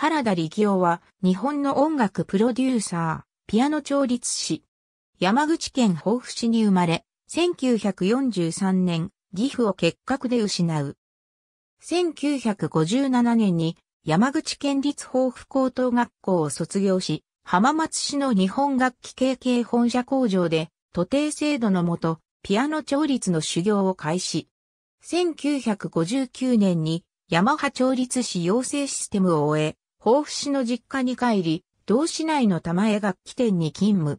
原田力夫は日本の音楽プロデューサー、ピアノ調律師。山口県防府市に生まれ、1943年、義父を結核で失う。1957年に山口県立豊府高等学校を卒業し、浜松市の日本楽器系系本社工場で、徒弟制度のもと、ピアノ調律の修行を開始。1959年に、ヤマハ調律師養成システムを終え、豊府市の実家に帰り、同市内の玉江楽器店に勤務。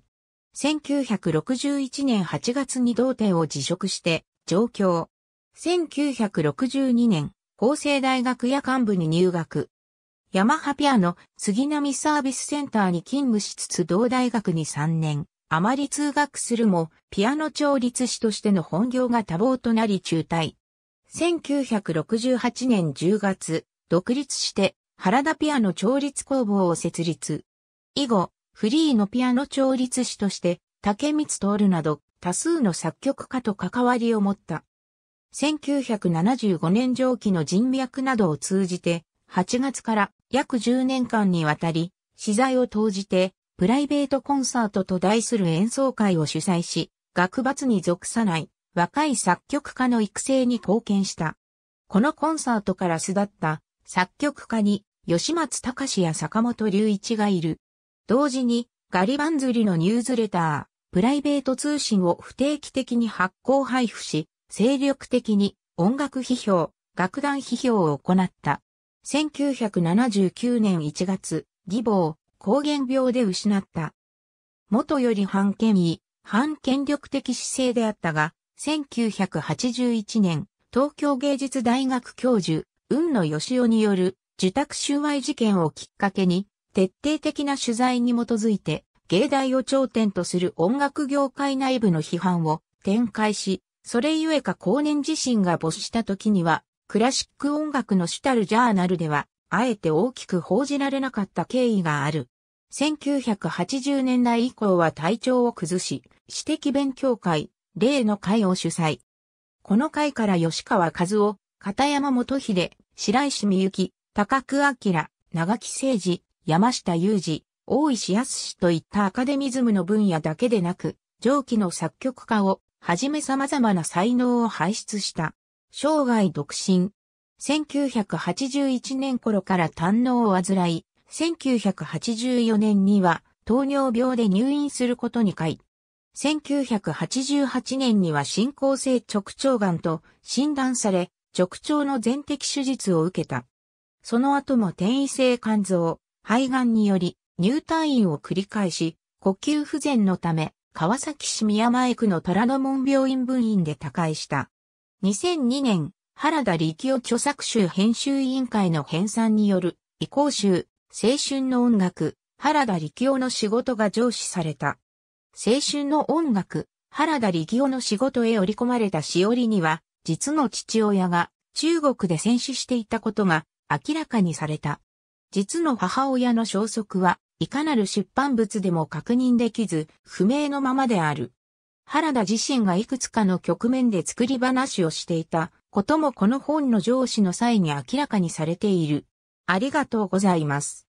1961年8月に同店を辞職して、上京。1962年、法政大学夜間部に入学。ヤマハピアの杉並サービスセンターに勤務しつつ同大学に3年、あまり通学するも、ピアノ調律師としての本業が多忙となり中退。1968年10月、独立して、原田ピアノ調律工房を設立。以後、フリーのピアノ調律師として、竹光徹など多数の作曲家と関わりを持った。1975年上記の人脈などを通じて、8月から約10年間にわたり、資材を投じて、プライベートコンサートと題する演奏会を主催し、学罰に属さない若い作曲家の育成に貢献した。このコンサートから巣立った作曲家に吉松隆や坂本隆一がいる。同時に、ガリバン釣りのニューズレター、プライベート通信を不定期的に発行配布し、精力的に音楽批評、楽団批評を行った。1979年1月、義母抗原病で失った。元より反権威、反権力的姿勢であったが、1981年、東京芸術大学教授、雲野義雄による自宅収賄事件をきっかけに、徹底的な取材に基づいて、芸大を頂点とする音楽業界内部の批判を展開し、それゆえか後年自身が没した時には、クラシック音楽の主たるジャーナルでは、あえて大きく報じられなかった経緯がある。1980年代以降は体調を崩し、私的勉強会、例の会を主催。この会から吉川和夫、片山元秀、白石美幸、高久明、長木誠二、山下雄二、大石康といったアカデミズムの分野だけでなく、上記の作曲家をはじめ様々な才能を輩出した。生涯独身。1981年頃から胆のを患い、1984年には糖尿病で入院することに回。1988年には進行性直腸癌と診断され、直腸の全摘手術を受けた。その後も転移性肝臓、肺がんにより入退院を繰り返し、呼吸不全のため、川崎市宮前区の虎ノ門病院分院で他界した。2002年、原田力夫著作集編集委員会の編纂による、移行集、青春の音楽、原田力夫の仕事が上司された。青春の音楽、原田力夫の仕事へ織り込まれたしおりには、実の父親が中国で戦死していたことが明らかにされた。実の母親の消息はいかなる出版物でも確認できず、不明のままである。原田自身がいくつかの局面で作り話をしていたこともこの本の上司の際に明らかにされている。ありがとうございます。